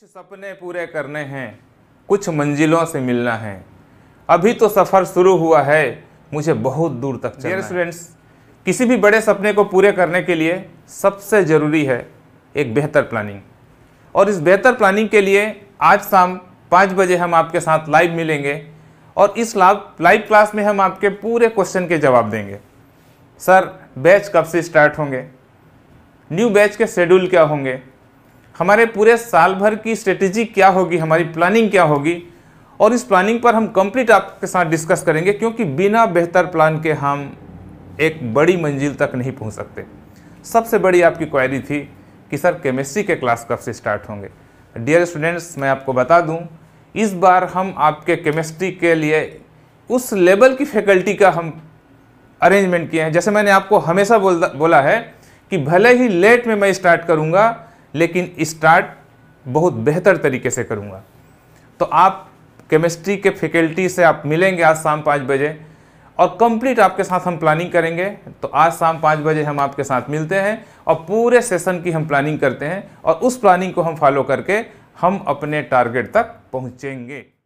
कुछ सपने पूरे करने हैं कुछ मंजिलों से मिलना है अभी तो सफ़र शुरू हुआ है मुझे बहुत दूर तक चलना स्टूडेंट्स किसी भी बड़े सपने को पूरे करने के लिए सबसे ज़रूरी है एक बेहतर प्लानिंग और इस बेहतर प्लानिंग के लिए आज शाम पाँच बजे हम आपके साथ लाइव मिलेंगे और इस लाइव क्लास में हम आपके पूरे क्वेश्चन के जवाब देंगे सर बैच कब से स्टार्ट होंगे न्यू बैच के शेड्यूल क्या होंगे हमारे पूरे साल भर की स्ट्रेटेजी क्या होगी हमारी प्लानिंग क्या होगी और इस प्लानिंग पर हम कंप्लीट आपके साथ डिस्कस करेंगे क्योंकि बिना बेहतर प्लान के हम एक बड़ी मंजिल तक नहीं पहुंच सकते सबसे बड़ी आपकी क्वायरी थी कि सर केमिस्ट्री के क्लास कब से स्टार्ट होंगे डियर स्टूडेंट्स मैं आपको बता दूं इस बार हम आपके केमिस्ट्री के लिए उस लेवल की फैकल्टी का हम अरेंजमेंट किए हैं जैसे मैंने आपको हमेशा बोल बोला है कि भले ही लेट में मैं स्टार्ट करूँगा लेकिन स्टार्ट बहुत बेहतर तरीके से करूँगा तो आप केमिस्ट्री के फैकल्टी से आप मिलेंगे आज शाम पाँच बजे और कंप्लीट आपके साथ हम प्लानिंग करेंगे तो आज शाम पाँच बजे हम आपके साथ मिलते हैं और पूरे सेशन की हम प्लानिंग करते हैं और उस प्लानिंग को हम फॉलो करके हम अपने टारगेट तक पहुँचेंगे